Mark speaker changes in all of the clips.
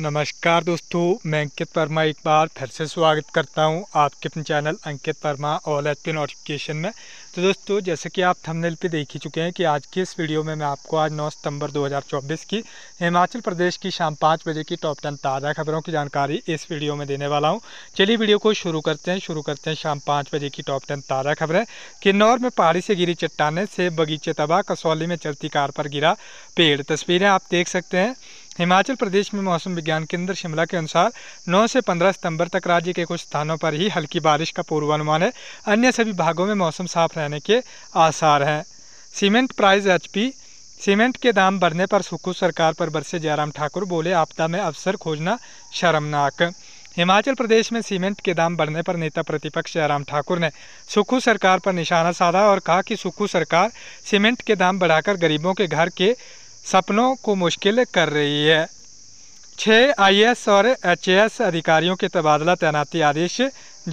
Speaker 1: नमस्कार दोस्तों मैं अंकित वर्मा एक बार फिर से स्वागत करता हूं आपके अपने channel Ankit Verma all H notification में तो दोस्तों जैसे कि आप थंबनेल पे देख ही चुके हैं कि आज की इस वीडियो में मैं आपको आज 9 सितंबर 2024 की हिमाचल प्रदेश की शाम पाँच बजे की टॉप टेन ताज़ा खबरों की जानकारी इस वीडियो में देने वाला हूँ चलिए वीडियो को शुरू करते हैं शुरू करते हैं शाम पाँच बजे की टॉप टेन ताज़ा खबरें किन्नौर में पहाड़ी से गिरी चट्टाने से बगीचे तबाह कसौली में चलती कार पर गिरा पेड़ तस्वीरें आप देख सकते हैं हिमाचल प्रदेश में मौसम विज्ञान केंद्र शिमला के अनुसार 9 से 15 सितंबर तक राज्य के कुछ स्थानों पर ही हल्की बारिश का पूर्वानुमान है अन्य सभी भागों में मौसम साफ रहने के आसार हैं सीमेंट प्राइस एचपी सीमेंट के दाम बढ़ने पर सुक्खू सरकार पर बरसे जयराम ठाकुर बोले आपदा में अवसर खोजना शर्मनाक हिमाचल प्रदेश में सीमेंट के दाम बढ़ने पर नेता प्रतिपक्ष जयराम ठाकुर ने सुक्खू सरकार पर निशाना साधा और कहा कि सुक्खू सरकार सीमेंट के दाम बढ़ाकर गरीबों के घर के सपनों को मुश्किल कर रही है छः आईएएस और एचएएस अधिकारियों के तबादला तैनाती आदेश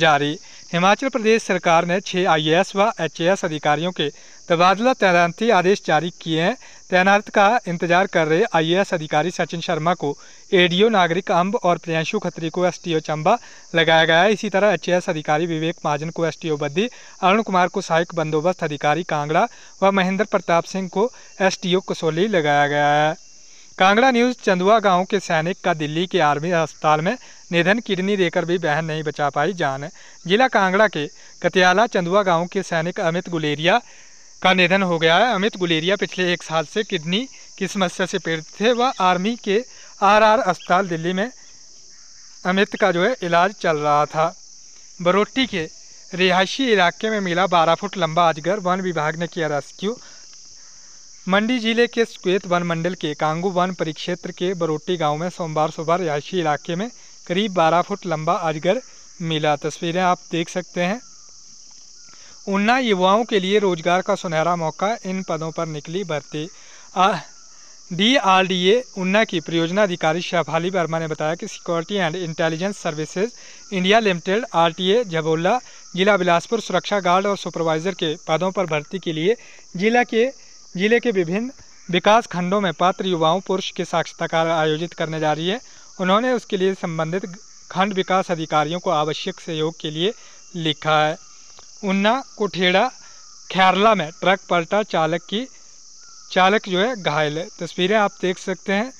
Speaker 1: जारी हिमाचल प्रदेश सरकार ने छः आईएएस व एचएएस अधिकारियों के तबादला तैनाती आदेश जारी किए हैं तैनात का इंतजार कर रहे आईएएस अधिकारी सचिन शर्मा को एडीओ नागरिक अम्ब और प्रियांशु खत्री को एसटीओ चंबा लगाया गया है इसी तरह एचएएस अधिकारी विवेक महाजन को एसटीओ बद्दी अरुण कुमार को सहायक बंदोबस्त अधिकारी कांगड़ा व महेंद्र प्रताप सिंह को एसटीओ कसोली लगाया गया है कांगड़ा न्यूज चंदुआ गांव के सैनिक का दिल्ली के आर्मी अस्पताल में निधन किडनी देकर भी बहन नहीं बचा पाई जान जिला कांगड़ा के कतियाला चंदुआ गांव के सैनिक अमित गुलेरिया का निधन हो गया है अमित गुलेरिया पिछले एक साल से किडनी की समस्या से पीड़ित थे वह आर्मी के आरआर अस्पताल दिल्ली में अमित का जो है इलाज चल रहा था बरोटी के रिहायशी इलाके में मिला बारह फुट लंबा अजगर वन विभाग ने किया रेस्क्यू मंडी जिले के स्क्वेत वन मंडल के कांगू वन परिक्षेत्र के बरोटी गांव में सोमवार सुबह रिहायशी इलाके में करीब बारह फुट लंबा अजगर मिला तस्वीरें आप देख सकते हैं ऊना युवाओं के लिए रोजगार का सुनहरा मौका इन पदों पर निकली भर्ती D R D A Una की परियोजना अधिकारी शेफाली वर्मा ने बताया कि security and intelligence services India limited R T A Jhabola जिला बिलासपुर सुरक्षा गार्ड और सुपरवाइजर के पदों पर भर्ती के लिए जिला के जिले के विभिन्न विकास खंडों में पात्र युवाओं पुरुष के साक्षात्कार आयोजित करने जा रही है उन्होंने उसके लिए संबंधित खंड विकास अधिकारियों को आवश्यक सहयोग के लिए लिखा है उन्ना कुठेड़ा खैरला में ट्रक पलटा चालक की चालक जो है घायल है तस्वीरें आप देख सकते हैं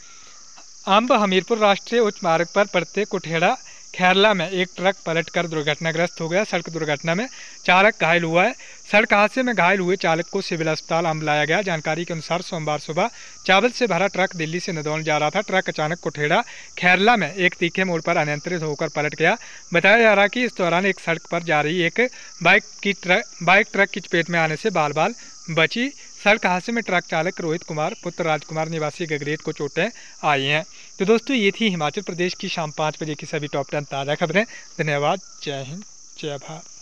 Speaker 1: अम्ब हमीरपुर राष्ट्रीय उच्च मार्ग पर पड़ते कुठेड़ा खैरला में एक ट्रक पलटकर दुर्घटनाग्रस्त हो गया सड़क दुर्घटना में चालक घायल हुआ है सड़क हादसे में घायल हुए चालक को सिविल अस्पताल आम लाया गया जानकारी के अनुसार सोमवार सुबह चावल से भरा ट्रक दिल्ली से नदौन जा रहा था ट्रक अचानक कुठेड़ा खैरला में एक तीखे मोड़ पर अनियंत्रित होकर पलट गया बताया जा रहा कि इस दौरान एक सड़क पर जा रही एक बाइक की ट्रक बाइक ट्रक की चपेट में आने से बाल बाल बची सड़क हादसे में ट्रक चालक रोहित कुमार पुत्र राजकुमार निवासी गगरेट को चोटें आई हैं तो दोस्तों ये थी हिमाचल प्रदेश की शाम पाँच बजे की सभी टॉप टेन ताज़ा खबरें धन्यवाद जय हिंद जय भारत